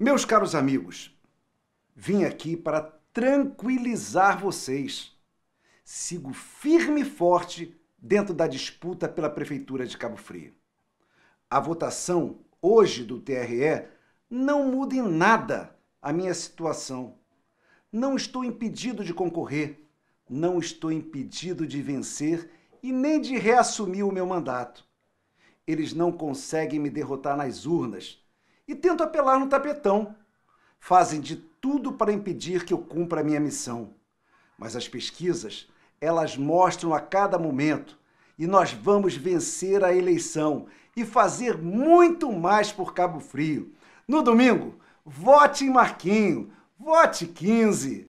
Meus caros amigos, vim aqui para tranquilizar vocês. Sigo firme e forte dentro da disputa pela Prefeitura de Cabo Frio. A votação hoje do TRE não muda em nada a minha situação. Não estou impedido de concorrer, não estou impedido de vencer e nem de reassumir o meu mandato. Eles não conseguem me derrotar nas urnas e tento apelar no tapetão. Fazem de tudo para impedir que eu cumpra a minha missão. Mas as pesquisas, elas mostram a cada momento e nós vamos vencer a eleição e fazer muito mais por Cabo Frio. No domingo, vote em Marquinho, vote 15.